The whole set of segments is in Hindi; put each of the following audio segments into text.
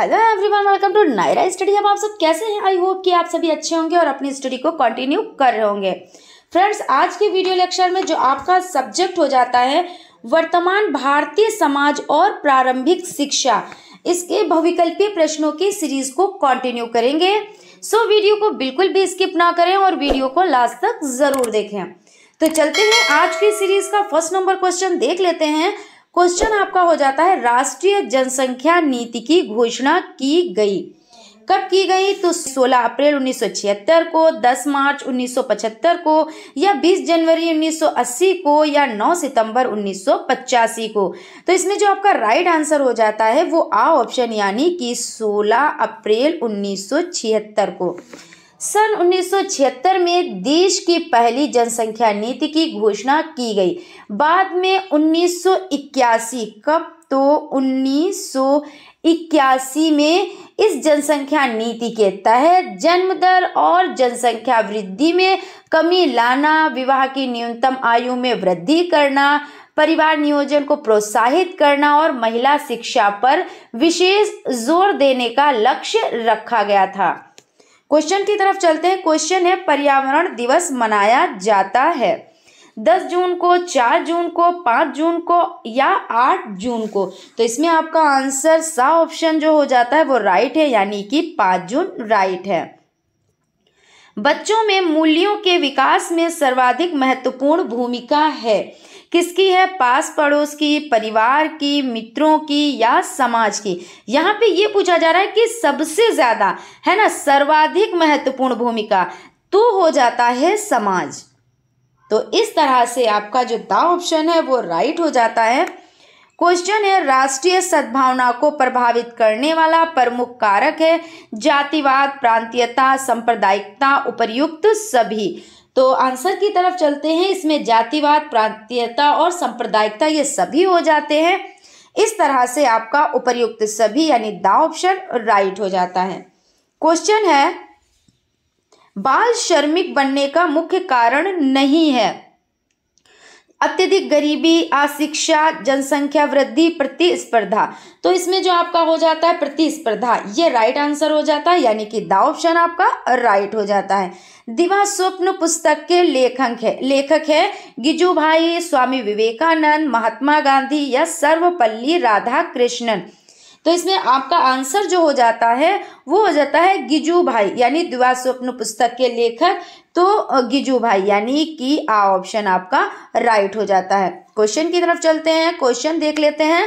hello everyone welcome to Nayra study अब आप सब कैसे हैं आई होप कि आप सभी अच्छे होंगे और अपनी स्टडी को कंटिन्यू कर रहे होंगे फ्रेंड्स आज के वीडियो लेक्चर में जो आपका सब्जेक्ट हो जाता है वर्तमान भारतीय समाज और प्रारंभिक शिक्षा इसके भविकल्पीय प्रश्नों की सीरीज को कंटिन्यू करेंगे सो वीडियो को बिल्कुल भी स्किप ना करें और वीडियो को लास्ट तक जरूर देखें तो चलते हैं आज की सीरीज का फर्स्ट नंबर क्वेश्चन देख लेते हैं क्वेश्चन आपका हो जाता है राष्ट्रीय जनसंख्या नीति की घोषणा की गई कब की गई तो 16 अप्रैल 1976 को 10 मार्च 1975 को या 20 जनवरी 1980 को या 9 सितंबर 1985 को तो इसमें जो आपका राइट आंसर हो जाता है वो आ ऑप्शन यानी कि 16 अप्रैल 1976 को सन 1976 में देश की पहली जनसंख्या नीति की घोषणा की गई बाद में 1981 कब तो 1981 में इस जनसंख्या नीति के तहत जन्म दर और जनसंख्या वृद्धि में कमी लाना विवाह की न्यूनतम आयु में वृद्धि करना परिवार नियोजन को प्रोत्साहित करना और महिला शिक्षा पर विशेष जोर देने का लक्ष्य रखा गया था क्वेश्चन की तरफ चलते हैं क्वेश्चन है पर्यावरण दिवस मनाया जाता है दस जून को चार जून को पाँच जून को या आठ जून को तो इसमें आपका आंसर सा ऑप्शन जो हो जाता है वो राइट है यानी कि पाँच जून राइट है बच्चों में मूल्यों के विकास में सर्वाधिक महत्वपूर्ण भूमिका है किसकी है पास पड़ोस की परिवार की मित्रों की या समाज की यहाँ पे ये पूछा जा रहा है कि सबसे ज़्यादा है ना सर्वाधिक महत्वपूर्ण भूमिका तो हो जाता है समाज तो इस तरह से आपका जो दा ऑप्शन है वो राइट हो जाता है क्वेश्चन है राष्ट्रीय सद्भावना को प्रभावित करने वाला प्रमुख कारक है जातिवाद प्रांतीयता सांप्रदायिकता उपर्युक्त सभी तो आंसर की तरफ चलते हैं इसमें जातिवाद प्रांतीयता और सांप्रदायिकता ये सभी हो जाते हैं इस तरह से आपका उपर्युक्त सभी यानी दा ऑप्शन राइट हो जाता है क्वेश्चन है बाल श्रमिक बनने का मुख्य कारण नहीं है अत्यधिक गरीबी अशिक्षा जनसंख्या वृद्धि प्रतिस्पर्धा तो इसमें जो आपका हो जाता है प्रतिस्पर्धा ये राइट आंसर हो जाता है यानी कि द ऑप्शन आपका राइट हो जाता है दिवा स्वप्न पुस्तक के लेखक है लेखक है गिजू भाई स्वामी विवेकानंद महात्मा गांधी या सर्वपल्ली राधा कृष्णन तो इसमें आपका आंसर जो हो जाता है वो हो जाता है गिजू भाई यानी दिवा स्वप्न पुस्तक के लेखक तो गिजू भाई यानी कि आ ऑप्शन आपका राइट हो जाता है क्वेश्चन की तरफ चलते हैं क्वेश्चन देख लेते हैं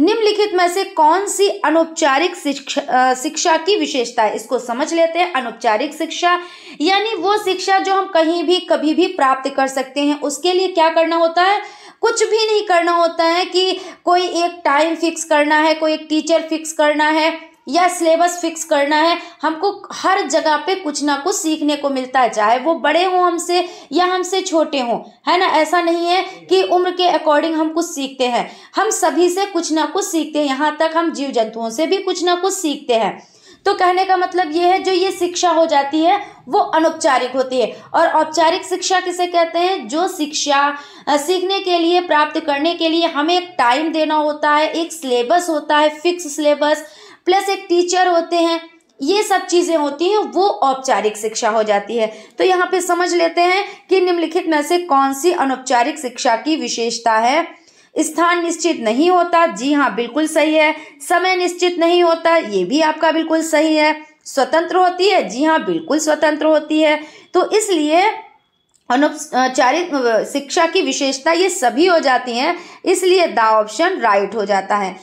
निम्नलिखित में से कौन सी अनौपचारिक शिक्षा शिक्षा की विशेषता है इसको समझ लेते हैं अनौपचारिक शिक्षा यानी वो शिक्षा जो हम कहीं भी कभी भी प्राप्त कर सकते हैं उसके लिए क्या करना होता है कुछ भी नहीं करना होता है कि कोई एक टाइम फिक्स करना है कोई एक टीचर फिक्स करना है या सिलेबस फिक्स करना है हमको हर जगह पे कुछ ना कुछ सीखने को मिलता है चाहे वो बड़े हों हमसे या हमसे छोटे हों है ना ऐसा नहीं है कि उम्र के अकॉर्डिंग हम कुछ सीखते हैं हम सभी से कुछ ना कुछ सीखते हैं यहाँ तक हम जीव जंतुओं से भी कुछ ना कुछ सीखते हैं तो कहने का मतलब ये है जो ये शिक्षा हो जाती है वो अनौपचारिक होती है और औपचारिक शिक्षा किसे कहते हैं जो शिक्षा सीखने के लिए प्राप्त करने के लिए हमें एक टाइम देना होता है एक सिलेबस होता है फिक्स सिलेबस प्लस एक टीचर होते हैं ये सब चीज़ें होती हैं वो औपचारिक शिक्षा हो जाती है तो यहाँ पे समझ लेते हैं कि निम्नलिखित में से कौन सी अनौपचारिक शिक्षा की विशेषता है स्थान निश्चित नहीं होता जी हाँ बिल्कुल सही है समय निश्चित नहीं होता ये भी आपका बिल्कुल सही है स्वतंत्र होती है जी हाँ बिल्कुल स्वतंत्र होती है तो इसलिए अनौपचारिक शिक्षा की विशेषता ये सभी हो जाती हैं इसलिए द ऑप्शन राइट हो जाता है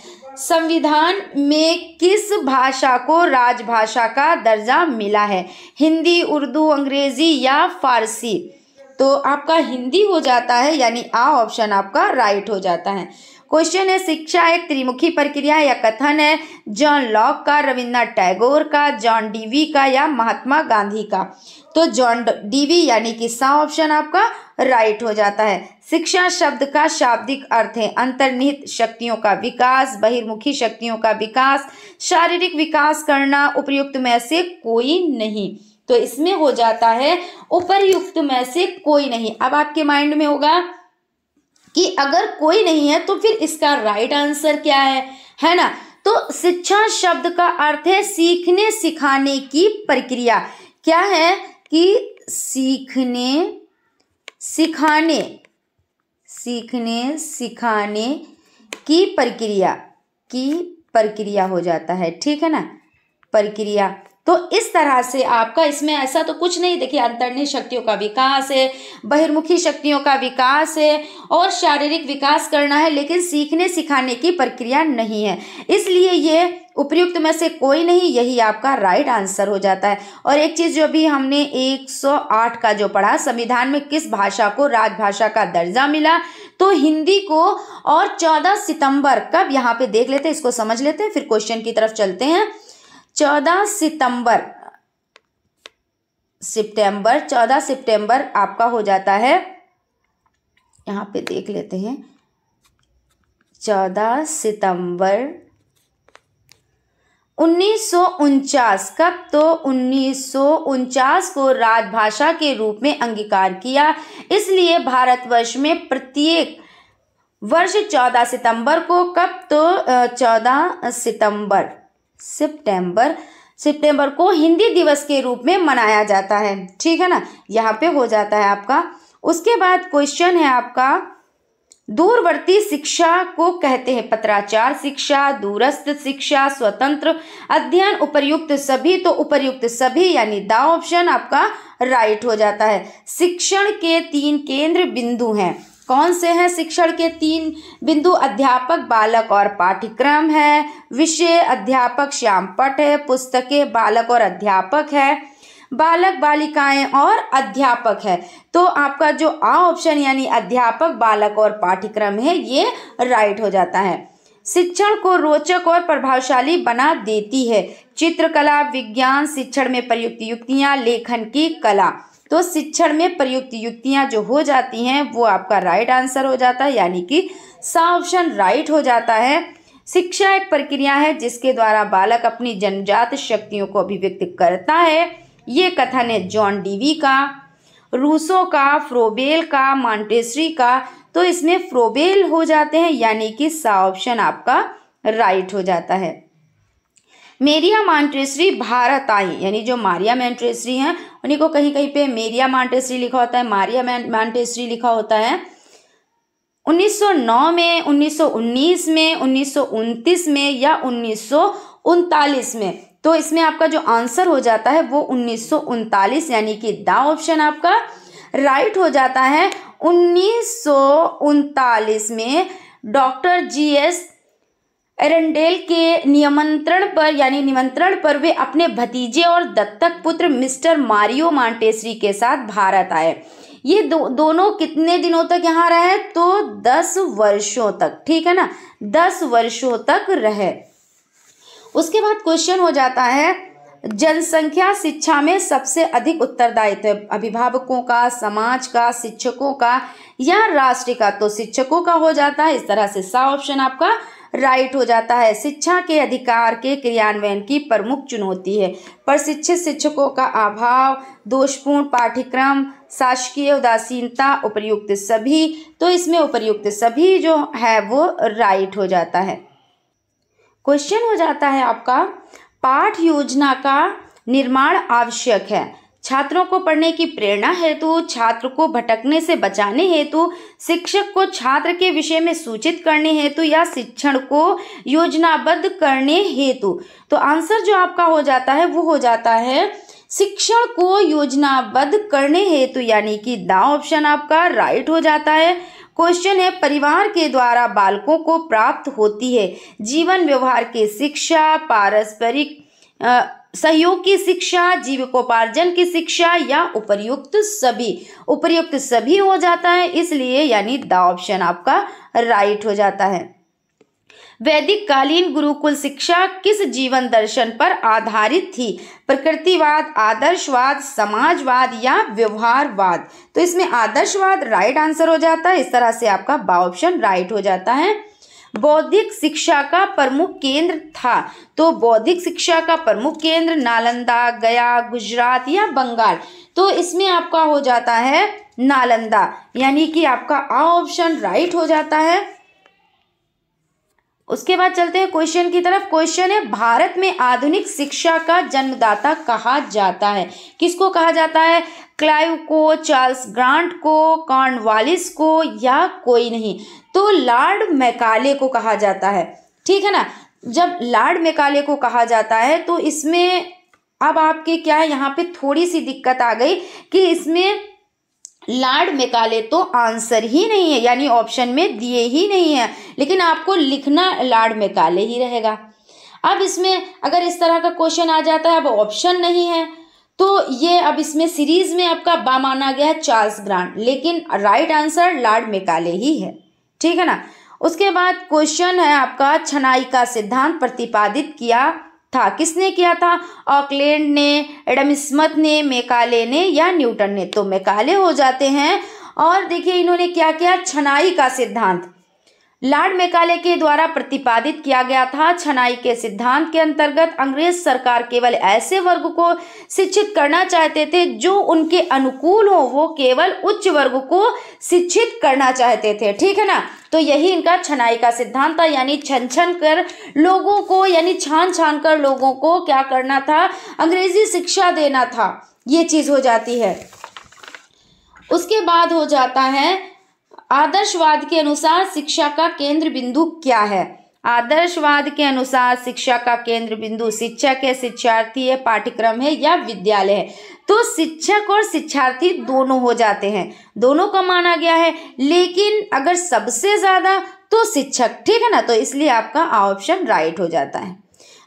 संविधान में किस भाषा को राजभाषा का दर्जा मिला है हिंदी उर्दू अंग्रेजी या फारसी तो आपका हिंदी हो जाता है यानी आ ऑप्शन आपका राइट हो जाता है क्वेश्चन है शिक्षा एक त्रिमुखी प्रक्रिया या कथन है जॉन लॉक का रविन्द्रनाथ टैगोर का जॉन डीवी का या महात्मा गांधी का तो जॉन डीवी यानी कि सा ऑप्शन आपका राइट हो जाता है शिक्षा शब्द का शाब्दिक अर्थ है अंतर्निहित शक्तियों का विकास बहिर्मुखी शक्तियों का विकास शारीरिक विकास करना उपयुक्त में से कोई नहीं तो इसमें हो जाता है उपरयुक्त में से कोई नहीं अब आपके माइंड में होगा कि अगर कोई नहीं है तो फिर इसका राइट आंसर क्या है है ना तो शिक्षा शब्द का अर्थ है सीखने सिखाने की प्रक्रिया क्या है कि सीखने सिखाने सीखने सिखाने की प्रक्रिया की प्रक्रिया हो जाता है ठीक है ना प्रक्रिया तो इस तरह से आपका इसमें ऐसा तो कुछ नहीं देखिए अंतर्णी शक्तियों का विकास है बहिर्मुखी शक्तियों का विकास है और शारीरिक विकास करना है लेकिन सीखने सिखाने की प्रक्रिया नहीं है इसलिए ये उपयुक्त में से कोई नहीं यही आपका राइट आंसर हो जाता है और एक चीज़ जो भी हमने 108 का जो पढ़ा संविधान में किस भाषा को राजभाषा का दर्जा मिला तो हिंदी को और 14 सितंबर कब यहाँ पे देख लेते हैं इसको समझ लेते हैं फिर क्वेश्चन की तरफ चलते हैं चौदह सितंबर सितंबर चौदह सितंबर आपका हो जाता है यहाँ पे देख लेते हैं चौदह सितंबर उन्नीस कब तो उन्नीस को राजभाषा के रूप में अंगीकार किया इसलिए भारतवर्ष में प्रत्येक वर्ष 14 सितंबर को कब तो 14 सितंबर सितंबर सितंबर को हिंदी दिवस के रूप में मनाया जाता है ठीक है ना यहाँ पे हो जाता है आपका उसके बाद क्वेश्चन है आपका दूरवर्ती शिक्षा को कहते हैं पत्राचार शिक्षा दूरस्थ शिक्षा स्वतंत्र अध्ययन उपर्युक्त सभी तो उपर्युक्त सभी यानी द ऑप्शन आपका राइट हो जाता है शिक्षण के तीन केंद्र बिंदु हैं कौन से हैं शिक्षण के तीन बिंदु अध्यापक बालक और पाठ्यक्रम है विषय अध्यापक श्याम पट है पुस्तकें बालक और अध्यापक है बालक बालिकाएं और अध्यापक है तो आपका जो आ ऑप्शन यानी अध्यापक बालक और पाठ्यक्रम है ये राइट हो जाता है शिक्षण को रोचक और प्रभावशाली बना देती है चित्रकला विज्ञान शिक्षण में प्रयुक्त युक्तियाँ लेखन की कला तो शिक्षण में प्रयुक्त युक्तियां जो हो जाती हैं वो आपका राइट आंसर हो जाता है यानी कि सा ऑप्शन राइट हो जाता है शिक्षा एक प्रक्रिया है जिसके द्वारा बालक अपनी जनजात शक्तियों को अभिव्यक्त करता है ये कथन है जॉन डीवी का रूसो का फ्रोबेल का मॉन्टेसरी का तो इसमें फ्रोबेल हो जाते हैं यानी कि सा ऑप्शन आपका राइट हो जाता है मेरिया मॉन्टेसरी भारत आई यानी जो मारिया मॉन्टेसरी हैं उन्हीं को कहीं कहीं पे मेरिया मॉन्टेसरी लिखा होता है मारिया मॉन्टेसरी लिखा होता है 1909 में 1919 में 1929 में या उन्नीस में तो इसमें आपका जो आंसर हो जाता है वो उन्नीस यानी कि द ऑप्शन आपका राइट हो जाता है उन्नीस में डॉक्टर जी एस एरेंडेल के नियमंत्रण पर यानी निमंत्रण पर वे अपने भतीजे और दत्तक पुत्र मिस्टर मारियो मांटेसरी के साथ भारत आए ये दो, दोनों कितने दिनों तक यहाँ रहे तो दस वर्षों तक ठीक है ना दस वर्षों तक रहे उसके बाद क्वेश्चन हो जाता है जनसंख्या शिक्षा में सबसे अधिक उत्तरदायित्व अभिभावकों का समाज का शिक्षकों का या राष्ट्र का तो शिक्षकों का हो जाता है इस तरह से सा ऑप्शन आपका राइट हो जाता है शिक्षा के अधिकार के क्रियान्वयन की प्रमुख चुनौती है प्रशिक्षित शिक्षकों का अभाव दोषपूर्ण पाठ्यक्रम शासकीय उदासीनता उपयुक्त सभी तो इसमें उपयुक्त सभी जो है वो राइट हो जाता है क्वेश्चन हो जाता है आपका पाठ योजना का निर्माण आवश्यक है छात्रों को पढ़ने की प्रेरणा हेतु छात्र को भटकने से बचाने हेतु शिक्षक को छात्र के विषय में सूचित करने हेतु या शिक्षण को योजनाबद्ध करने हेतु तो आंसर जो आपका हो जाता है वो हो जाता है शिक्षण को योजनाबद्ध करने हेतु यानी कि दा ऑप्शन आपका राइट हो जाता है क्वेश्चन है परिवार के द्वारा बालकों को प्राप्त होती है जीवन व्यवहार के शिक्षा पारस्परिक सहयोग की शिक्षा जीविकोपार्जन की शिक्षा या उपर्युक्त सभी उपर्युक्त सभी हो जाता है इसलिए यानी द ऑप्शन आपका राइट हो जाता है वैदिक कालीन गुरुकुल शिक्षा किस जीवन दर्शन पर आधारित थी प्रकृतिवाद आदर्शवाद समाजवाद या व्यवहारवाद तो इसमें आदर्शवाद राइट आंसर हो जाता है इस तरह से आपका बा ऑप्शन राइट हो जाता है बौद्धिक शिक्षा का प्रमुख केंद्र था तो बौद्धिक शिक्षा का प्रमुख केंद्र नालंदा गया गुजरात या बंगाल तो इसमें आपका हो जाता है नालंदा यानी कि आपका आ ऑप्शन राइट हो जाता है उसके बाद चलते हैं क्वेश्चन की तरफ क्वेश्चन है भारत में आधुनिक शिक्षा का जन्मदाता कहा जाता है किसको कहा जाता है क्लाइव को चार्ल्स ग्रांट को कॉर्नवालिस को या कोई नहीं तो लार्ड मैकाले को कहा जाता है ठीक है ना जब लार्ड मैकाले को कहा जाता है तो इसमें अब आपके क्या है यहाँ पे थोड़ी सी दिक्कत आ गई कि इसमें लार्ड मेकाले तो आंसर ही नहीं है यानी ऑप्शन में दिए ही नहीं है लेकिन आपको लिखना लार्ड मेकाले ही रहेगा अब इसमें अगर इस तरह का क्वेश्चन आ जाता है अब ऑप्शन नहीं है तो ये अब इसमें सीरीज में आपका बा माना गया है चार्ल्स ग्रांड लेकिन राइट आंसर लार्ड मेकाले ही है ठीक है ना उसके बाद क्वेश्चन है आपका छनाई का सिद्धांत प्रतिपादित किया था किसने किया था ऑकलैंड ने एडम स्मथ ने मेकाले ने या न्यूटन ने तो मेकाले हो जाते हैं और देखिए इन्होंने क्या किया छनाई का सिद्धांत लॉर्ड मेकाले के द्वारा प्रतिपादित किया गया था छनाई के सिद्धांत के अंतर्गत अंग्रेज सरकार केवल ऐसे वर्ग को शिक्षित करना चाहते थे जो उनके अनुकूल हो वो केवल उच्च वर्ग को शिक्षित करना चाहते थे ठीक है ना तो यही इनका छनाई का सिद्धांत था यानी छन छन कर लोगों को यानी छान छान कर लोगों को क्या करना था अंग्रेजी शिक्षा देना था ये चीज़ हो जाती है उसके बाद हो जाता है आदर्शवाद के अनुसार शिक्षा का केंद्र बिंदु क्या है आदर्शवाद के अनुसार शिक्षा का केंद्र बिंदु शिक्षक है शिक्षार्थी है पाठ्यक्रम है या विद्यालय है तो शिक्षक और शिक्षार्थी दोनों हो जाते हैं दोनों का माना गया है लेकिन अगर सबसे ज़्यादा तो शिक्षक ठीक है ना तो इसलिए आपका ऑप्शन राइट हो जाता है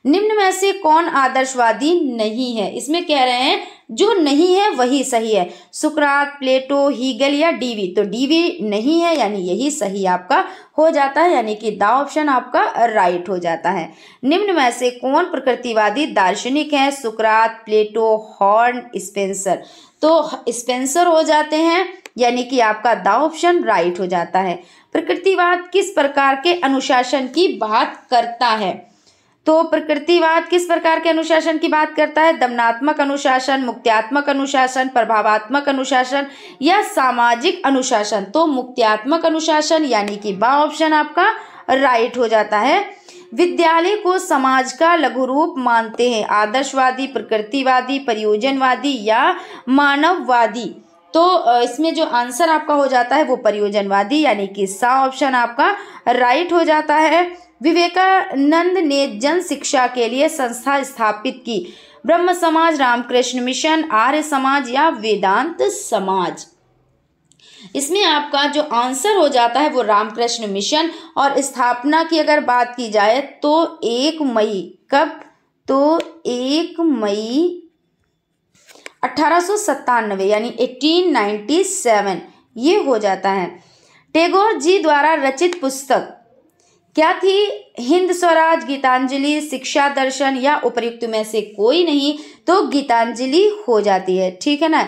निम्न में से कौन आदर्शवादी नहीं है इसमें कह रहे हैं जो नहीं है वही सही है सुकरात प्लेटो हीगल या डीवी तो डीवी नहीं है यानी यही सही आपका हो जाता है यानी कि दा ऑप्शन आपका राइट हो जाता है निम्न में से कौन प्रकृतिवादी दार्शनिक है सुकरात प्लेटो हॉर्न स्पेंसर तो स्पेंसर हो जाते हैं यानी कि आपका दा ऑप्शन राइट हो जाता है प्रकृतिवाद किस प्रकार के अनुशासन की बात करता है तो प्रकृतिवाद किस प्रकार के अनुशासन की बात करता है दमनात्मक अनुशासन मुक्त्यात्मक अनुशासन प्रभावात्मक अनुशासन या सामाजिक अनुशासन तो मुक्त्यात्मक अनुशासन यानी कि बा ऑप्शन आपका राइट हो जाता है विद्यालय को समाज का लघु रूप मानते हैं आदर्शवादी प्रकृतिवादी परियोजनवादी या मानववादी तो इसमें जो आंसर आपका हो जाता है वो परियोजनवादी यानी कि सा ऑप्शन आपका राइट हो जाता है विवेकानंद ने जन शिक्षा के लिए संस्था स्थापित की ब्रह्म समाज रामकृष्ण मिशन आर्य समाज या वेदांत समाज इसमें आपका जो आंसर हो जाता है वो रामकृष्ण मिशन और स्थापना की अगर बात की जाए तो एक मई कब तो एक मई अठारह यानी 1897 ये हो जाता है टेगोर जी द्वारा रचित पुस्तक क्या थी हिंद स्वराज गीतांजलि शिक्षा दर्शन या उपयुक्त में से कोई नहीं तो गीतांजलि हो जाती है ठीक है ना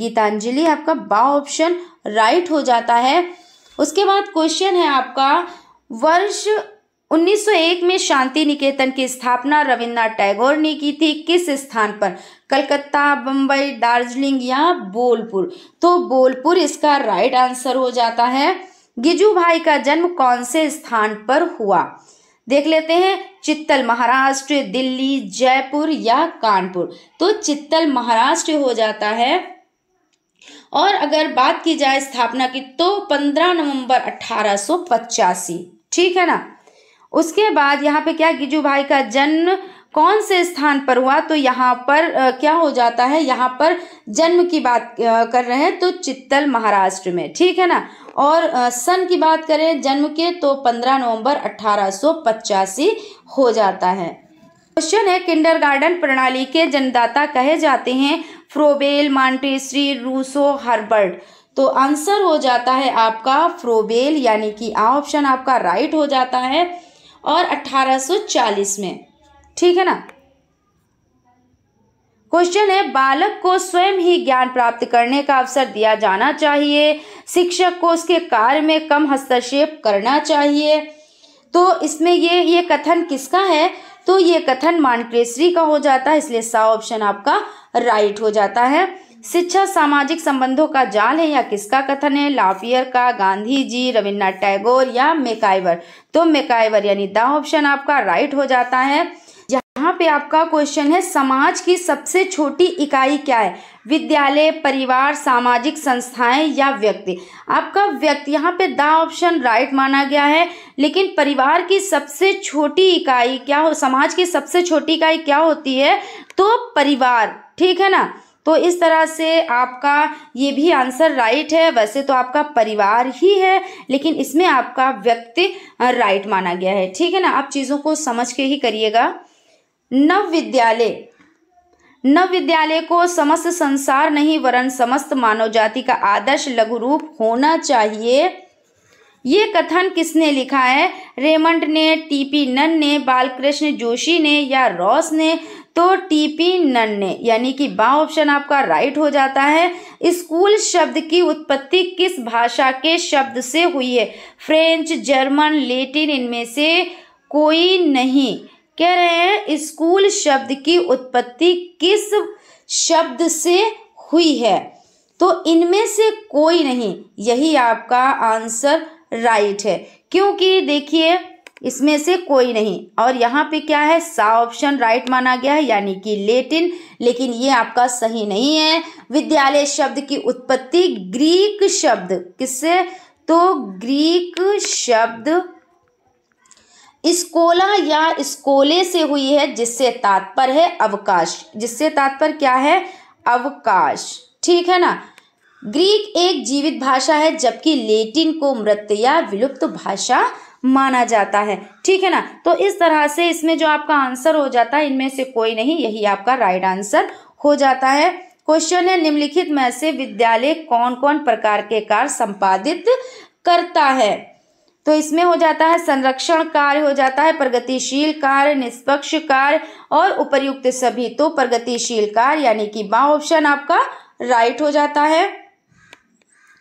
गीतांजलि आपका बा ऑप्शन राइट हो जाता है उसके बाद क्वेश्चन है आपका वर्ष 1901 में शांति निकेतन की स्थापना रविन्द्रनाथ टैगोर ने की थी किस स्थान पर कलकत्ता बम्बई दार्जिलिंग या बोलपुर तो बोलपुर इसका राइट आंसर हो जाता है गिजू भाई का जन्म कौन से स्थान पर हुआ देख लेते हैं चित्तल महाराष्ट्र दिल्ली जयपुर या कानपुर तो चित्तल महाराष्ट्र हो जाता है और अगर बात की जाए स्थापना की तो 15 नवंबर अठारह ठीक है ना उसके बाद यहाँ पे क्या गिजू भाई का जन्म कौन से स्थान पर हुआ तो यहाँ पर क्या हो जाता है यहाँ पर जन्म की बात कर रहे हैं तो चित्तल महाराष्ट्र में ठीक है ना और सन की बात करें जन्म के तो 15 नवंबर अठारह हो जाता है क्वेश्चन है गार्डन प्रणाली के जन्मदाता कहे जाते हैं फ्रोबेल मॉन्टेसरी रूसो हर्बर्ट तो आंसर हो जाता है आपका फ्रोबेल यानी कि ऑप्शन आपका राइट हो जाता है और 1840 में ठीक है ना क्वेश्चन है बालक को स्वयं ही ज्ञान प्राप्त करने का अवसर दिया जाना चाहिए शिक्षक को उसके कार्य में कम हस्तक्षेप करना चाहिए तो इसमें ये ये कथन किसका है तो ये कथन मानकेश्वरी का हो जाता है इसलिए सा ऑप्शन आपका राइट हो जाता है शिक्षा सामाजिक संबंधों का जाल है या किसका कथन है लाफियर का गांधी जी रविन्द्रनाथ टैगोर या मेकाइवर तो मेकाइवर यानी द ऑप्शन आपका राइट हो जाता है यहाँ पे आपका क्वेश्चन है समाज की सबसे छोटी इकाई क्या है विद्यालय परिवार सामाजिक संस्थाएं या व्यक्ति आपका व्यक्ति यहाँ पे द ऑप्शन राइट माना गया है लेकिन परिवार की सबसे छोटी इकाई क्या हो समाज की सबसे छोटी इकाई क्या होती है तो परिवार ठीक है ना तो इस तरह से आपका ये भी आंसर राइट है वैसे तो आपका परिवार ही है लेकिन इसमें आपका व्यक्ति राइट माना गया है ठीक है ना आप चीज़ों को समझ के ही करिएगा नव विद्यालय नव विद्यालय को समस्त संसार नहीं वरन समस्त मानव जाति का आदर्श लघु रूप होना चाहिए ये कथन किसने लिखा है रेमंड ने टीपी नन ने बालकृष्ण जोशी ने या रॉस ने तो टीपी नन ने यानी कि बा ऑप्शन आपका राइट हो जाता है स्कूल शब्द की उत्पत्ति किस भाषा के शब्द से हुई है फ्रेंच जर्मन लेटिन इनमें से कोई नहीं कह रहे हैं स्कूल शब्द की उत्पत्ति किस शब्द से हुई है तो इनमें से कोई नहीं यही आपका आंसर राइट है क्योंकि देखिए इसमें से कोई नहीं और यहाँ पे क्या है सा ऑप्शन राइट माना गया है यानी कि लेटिन लेकिन ये आपका सही नहीं है विद्यालय शब्द की उत्पत्ति ग्रीक शब्द किससे तो ग्रीक शब्द स्कोला या स्कोले से हुई है जिससे तात्पर्य है अवकाश जिससे तात्पर्य क्या है अवकाश ठीक है ना ग्रीक एक जीवित भाषा है जबकि लेटिन को मृत या विलुप्त भाषा माना जाता है ठीक है ना तो इस तरह से इसमें जो आपका आंसर हो जाता है इनमें से कोई नहीं यही आपका राइट आंसर हो जाता है क्वेश्चन है निम्नलिखित में से विद्यालय कौन कौन प्रकार के कार्य संपादित करता है तो इसमें हो जाता है संरक्षण कार्य हो जाता है प्रगतिशील कार्य निष्पक्ष कार्य और उपयुक्त सभी तो प्रगतिशील कार्य यानी कि बा ऑप्शन आपका राइट हो जाता है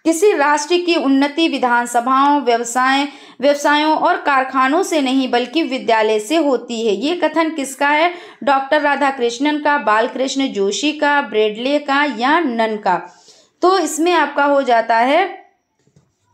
किसी राष्ट्र की उन्नति विधानसभाओं व्यवसाय व्यवसायों और कारखानों से नहीं बल्कि विद्यालय से होती है ये कथन किसका है डॉक्टर राधाकृष्णन का बालकृष्ण जोशी का ब्रेडले का या नन का तो इसमें आपका हो जाता है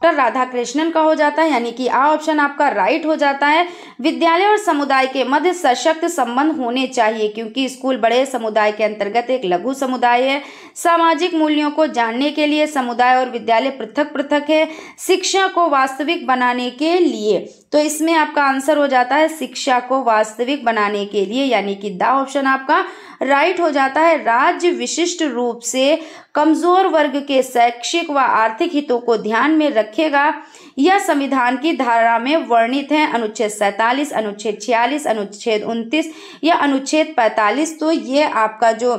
डॉक्टर राधा कृष्णन का हो जाता है यानी कि आ ऑप्शन आपका राइट हो जाता है विद्यालय और समुदाय के मध्य सशक्त संबंध होने चाहिए क्योंकि स्कूल बड़े समुदाय के अंतर्गत एक लघु समुदाय है सामाजिक मूल्यों को जानने के लिए समुदाय और विद्यालय पृथक पृथक है शिक्षा को वास्तविक बनाने के लिए तो इसमें आपका आंसर हो जाता है शिक्षा को वास्तविक बनाने के लिए यानी कि दा ऑप्शन आपका राइट हो जाता है राज्य विशिष्ट रूप से कमजोर वर्ग के शैक्षिक व आर्थिक हितों को ध्यान में रखेगा यह संविधान की धारा में वर्णित है अनुच्छेद सैतालीस अनुच्छेद छियालीस अनुच्छेद उनतीस या अनुच्छेद पैंतालीस तो ये आपका जो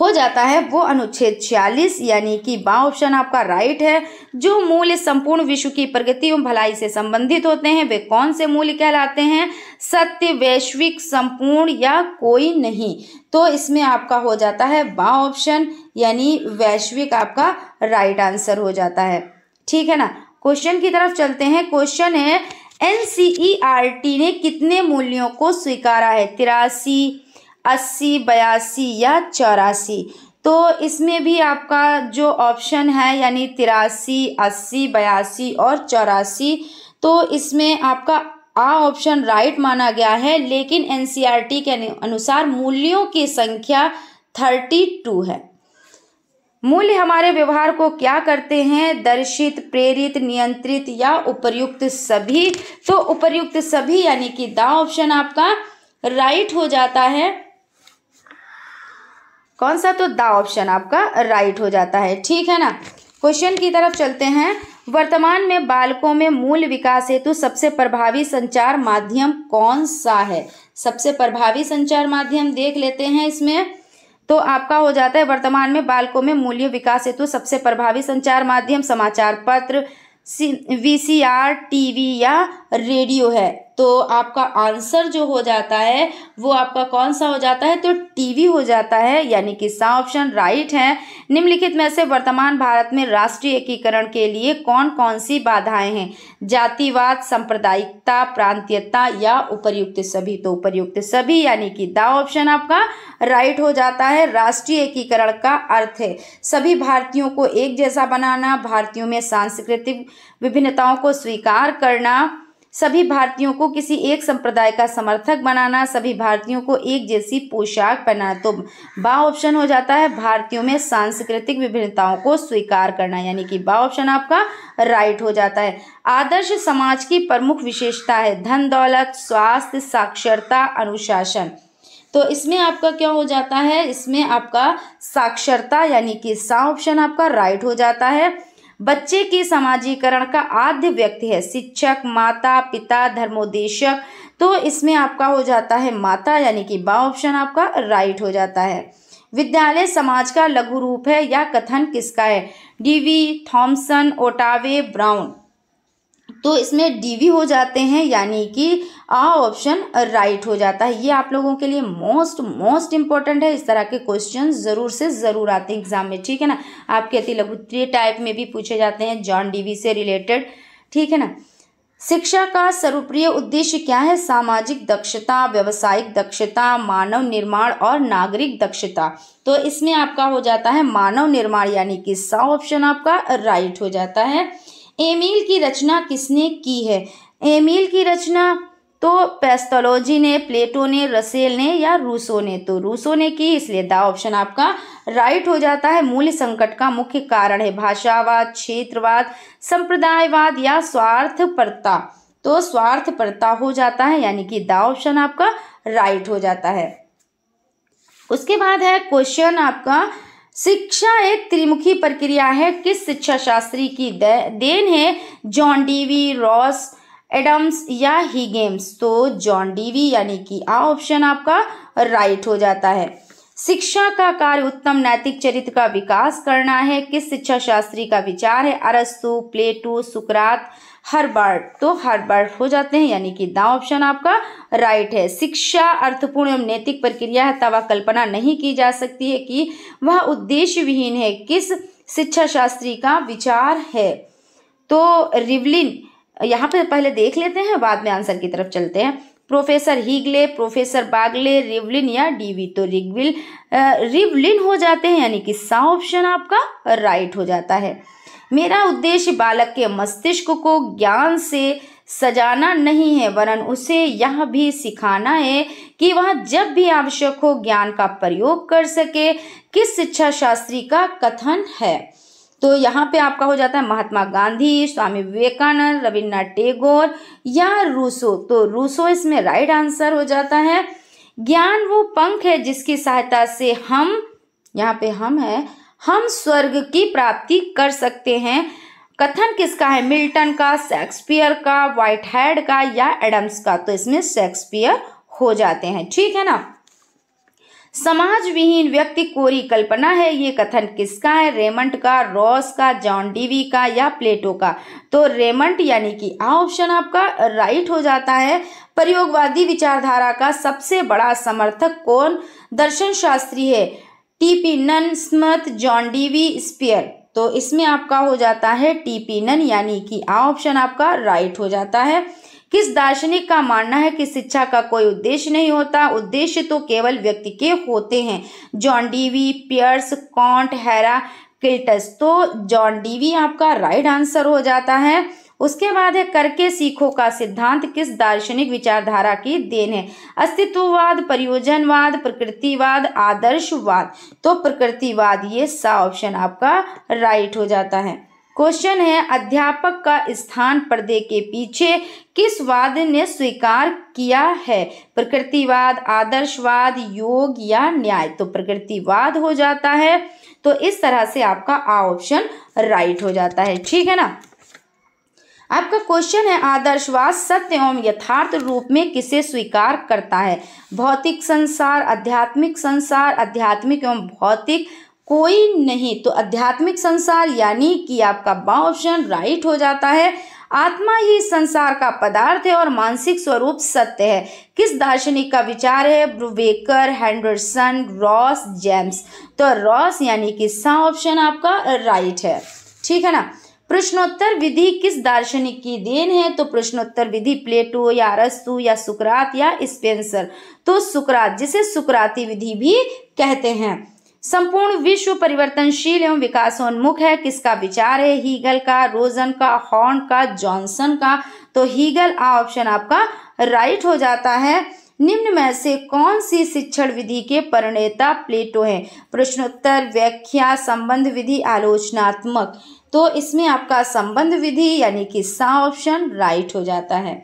हो जाता है वो अनुच्छेद छियालीस यानी कि बा ऑप्शन आपका राइट है जो मूल्य संपूर्ण विश्व की प्रगति एवं भलाई से संबंधित होते हैं वे कौन से मूल्य कहलाते हैं सत्य वैश्विक संपूर्ण या कोई नहीं तो इसमें आपका हो जाता है बा ऑप्शन यानी वैश्विक आपका राइट आंसर हो जाता है ठीक है ना क्वेश्चन की तरफ चलते हैं क्वेश्चन है एन ने कितने मूल्यों को स्वीकारा है तिरासी अस्सी बयासी या चौरासी तो इसमें भी आपका जो ऑप्शन है यानी तिरासी अस्सी बयासी और चौरासी तो इसमें आपका आ ऑप्शन राइट माना गया है लेकिन एनसीईआरटी के अनुसार मूल्यों की संख्या थर्टी टू है मूल्य हमारे व्यवहार को क्या करते हैं दर्शित प्रेरित नियंत्रित या उपर्युक्त सभी तो उपर्युक्त सभी यानी कि दा ऑप्शन आपका राइट हो जाता है कौन सा तो द ऑप्शन आपका राइट हो जाता है ठीक है ना क्वेश्चन की तरफ चलते हैं वर्तमान में बालकों में मूल विकास हेतु सबसे प्रभावी संचार माध्यम कौन सा है सबसे प्रभावी संचार माध्यम देख लेते हैं इसमें तो आपका हो जाता है वर्तमान में बालकों में मूल्य विकास हेतु सबसे प्रभावी संचार माध्यम समाचार पत्र V C R T V या रेडियो है तो आपका आंसर जो हो जाता है वो आपका कौन सा हो जाता है तो टीवी हो जाता है यानी कि सा ऑप्शन राइट है निम्नलिखित में से वर्तमान भारत में राष्ट्रीय एकीकरण के लिए कौन कौन सी बाधाएं हैं जातिवाद सांप्रदायिकता प्रांतीयता या उपर्युक्त सभी तो उपर्युक्त सभी यानी कि दा ऑप्शन आपका राइट हो जाता है राष्ट्रीय एकीकरण का अर्थ है सभी भारतीयों को एक जैसा बनाना भारतीयों में सांस्कृतिक विभिन्नताओं को स्वीकार करना सभी भारतीयों को किसी एक संप्रदाय का समर्थक बनाना सभी भारतीयों को एक जैसी पोशाक पहनाना तो बा ऑप्शन हो जाता है भारतीयों में सांस्कृतिक विभिन्नताओं को स्वीकार करना यानी कि बा ऑप्शन आपका राइट हो जाता है आदर्श समाज की प्रमुख विशेषता है धन दौलत स्वास्थ्य साक्षरता अनुशासन तो इसमें आपका क्या हो जाता है इसमें आपका साक्षरता यानी कि सा ऑप्शन आपका राइट हो जाता है बच्चे के समाजीकरण का आद्य व्यक्ति है शिक्षक माता पिता धर्मोदेशक तो इसमें आपका हो जाता है माता यानी कि बा ऑप्शन आपका राइट हो जाता है विद्यालय समाज का लघु रूप है या कथन किसका है डीवी थॉमसन ओटावे ब्राउन तो इसमें डी वी हो जाते हैं यानी कि आ ऑप्शन राइट हो जाता है ये आप लोगों के लिए मोस्ट मोस्ट इंपॉर्टेंट है इस तरह के क्वेश्चन ज़रूर से ज़रूर आते हैं एग्जाम में ठीक है ना आपके अति लघुत्रीय टाइप में भी पूछे जाते हैं जॉन डीवी से रिलेटेड ठीक है ना शिक्षा का सर्वप्रिय उद्देश्य क्या है सामाजिक दक्षता व्यवसायिक दक्षता मानव निर्माण और नागरिक दक्षता तो इसमें आपका हो जाता है मानव निर्माण यानी कि सा ऑप्शन आपका राइट हो जाता है एमिल की रचना किसने की है एमिल की रचना तो पेस्टोलॉजी ने प्लेटो ने रसेल ने या रूसो ने तो रूसो ने की इसलिए द ऑप्शन आपका राइट हो जाता है मूल्य संकट का मुख्य कारण है भाषावाद क्षेत्रवाद संप्रदायवाद या स्वार्थपरता तो स्वार्थपरता हो जाता है यानी कि द ऑप्शन आपका राइट हो जाता है उसके बाद है क्वेश्चन आपका शिक्षा एक त्रिमुखी प्रक्रिया है किस शिक्षा शास्त्री की देन है जॉन डीवी रॉस एडम्स या ही गेम्स तो जॉन डीवी यानी कि आ ऑप्शन आपका राइट हो जाता है शिक्षा का कार्य उत्तम नैतिक चरित्र का विकास करना है किस शिक्षा शास्त्री का विचार है अरस्तु प्लेटो सुकरात हर बार तो हर बार हो जाते हैं यानी कि दाव ऑप्शन आपका राइट है शिक्षा अर्थपूर्ण एवं नैतिक प्रक्रिया है तवा कल्पना नहीं की जा सकती है कि वह उद्देश्य विहीन है किस शिक्षा शास्त्री का विचार है तो रिवलिन यहाँ पर पहले देख लेते हैं बाद में आंसर की तरफ चलते हैं professor Hegel professor Bagley Rivlin या डीवी तो रिगविल रिवलिन हो जाते हैं यानी कि सा ऑप्शन आपका राइट हो जाता है मेरा उद्देश्य बालक के मस्तिष्क को ज्ञान से सजाना नहीं है वरन उसे यह भी सिखाना है कि वह जब भी आवश्यक हो ज्ञान का प्रयोग कर सके किस शिक्षा शास्त्री का कथन है तो यहाँ पे आपका हो जाता है महात्मा गांधी स्वामी विवेकानंद रविन्द्रनाथ टेगोर या रूसो तो रूसो इसमें राइट आंसर हो जाता है ज्ञान वो पंख है जिसकी सहायता से हम यहाँ पे हम है हम स्वर्ग की प्राप्ति कर सकते हैं कथन किसका है मिल्टन का शेक्सपियर का व्हाइट हेड का या एडम्स का तो इसमें शेक्सपियर हो जाते हैं ठीक है ना समाज विहीन व्यक्ति कोरी कल्पना है ये कथन किसका है रेमंट का रॉस का जॉन डीवी का या प्लेटो का तो रेमंट यानी कि आ ऑप्शन आपका राइट हो जाता है प्रयोगवादी विचारधारा का सबसे बड़ा समर्थक कौन दर्शन शास्त्री है टीपिनन स्मथ जॉन्डीवी स्पियर तो इसमें आपका हो जाता है टीपिनन यानी कि आ ऑप्शन आपका राइट हो जाता है किस दार्शनिक का मानना है कि शिक्षा का कोई उद्देश्य नहीं होता उद्देश्य तो केवल व्यक्ति के होते हैं John Dewey Pierce Comte Heraclitus तो जॉन डीवी आपका राइट आंसर हो जाता है उसके बाद है करके सीखो का सिद्धांत किस दार्शनिक विचारधारा की देन है अस्तित्ववाद परियोजनवाद प्रकृतिवाद आदर्शवाद तो प्रकृतिवाद ये सा ऑप्शन आपका राइट हो जाता है क्वेश्चन है अध्यापक का स्थान पर्दे के पीछे किस वाद ने स्वीकार किया है प्रकृतिवाद आदर्शवाद योग या न्याय तो प्रकृतिवाद हो जाता है तो इस तरह से आपका आ ऑप्शन राइट हो जाता है ठीक है ना आपका क्वेश्चन है आदर्शवाद सत्य एवं यथार्थ रूप में किसे स्वीकार करता है भौतिक संसार आध्यात्मिक संसार आध्यात्मिक एवं भौतिक कोई नहीं तो आध्यात्मिक संसार यानी कि आपका बा ऑप्शन राइट हो जाता है आत्मा ही संसार का पदार्थ है और मानसिक स्वरूप सत्य है किस दार्शनिक का विचार है ब्रुवेकर हैंडरसन रॉस जेम्स तो रॉस यानी कि सा ऑप्शन आपका राइट है ठीक है ना प्रश्नोत्तर विधि किस दार्शनिक की देन है तो प्रश्नोत्तर विधि प्लेटो या अरस्तु या सुकरात या स्पेंसर तो सुकरात जिसे सुकराती विधि भी कहते हैं संपूर्ण विश्व परिवर्तनशील एवं विकासोन्मुख है किसका विचार है हीगल का रोजन का हॉर्न का जॉनसन का तो हीगल आ ऑप्शन आपका राइट हो जाता है निम्न में से कौन सी शिक्षण विधि के परिणेता प्लेटो है प्रश्नोत्तर व्याख्या संबंध विधि आलोचनात्मक तो इसमें आपका संबंध विधि यानी कि सा ऑप्शन राइट हो जाता है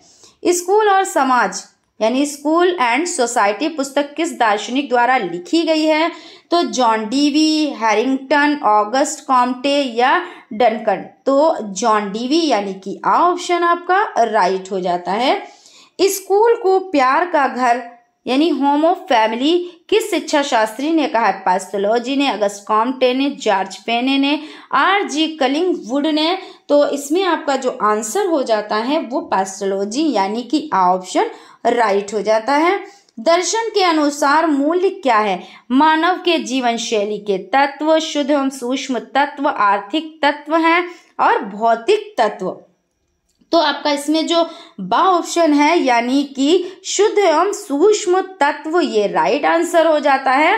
स्कूल और समाज यानी स्कूल एंड सोसाइटी पुस्तक किस दार्शनिक द्वारा लिखी गई है तो John Dewey Harrington August Comte या डनकन तो जॉन डीवी यानी कि आ ऑप्शन आपका राइट हो जाता है स्कूल को प्यार का घर यानी होमो फैमिली किस शिक्षा शास्त्री ने कहा है पैस्थोलॉजी ने अगस्त कॉम्टे ने जॉर्ज पेने ने आर जी कलिंग वुड ने तो इसमें आपका जो आंसर हो जाता है वो पैस्थोलॉजी यानी कि ऑप्शन राइट हो जाता है दर्शन के अनुसार मूल्य क्या है मानव के जीवन शैली के तत्व शुद्ध एवं सूक्ष्म तत्व आर्थिक तत्व हैं और भौतिक तत्व तो आपका इसमें जो बा ऑप्शन है यानी कि शुद्ध एवं सूक्ष्म तत्व ये राइट आंसर हो जाता है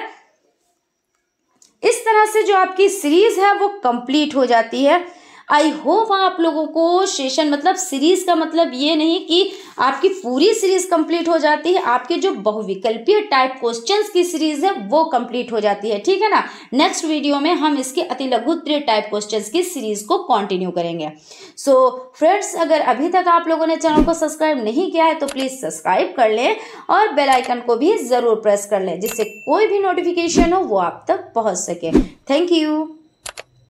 इस तरह से जो आपकी सीरीज है वो कंप्लीट हो जाती है आई होप आप लोगों को सेशन मतलब सीरीज़ का मतलब ये नहीं कि आपकी पूरी सीरीज़ कंप्लीट हो जाती है आपके जो बहुविकल्पीय टाइप क्वेश्चंस की सीरीज़ है वो कंप्लीट हो जाती है ठीक है ना नेक्स्ट वीडियो में हम इसके अति लघु टाइप क्वेश्चंस की सीरीज़ को कंटिन्यू करेंगे सो so, फ्रेंड्स अगर अभी तक आप लोगों ने चैनल को सब्सक्राइब नहीं किया है तो प्लीज़ सब्सक्राइब कर लें और बेलाइकन को भी ज़रूर प्रेस कर लें जिससे कोई भी नोटिफिकेशन हो वो आप तक पहुँच सके थैंक यू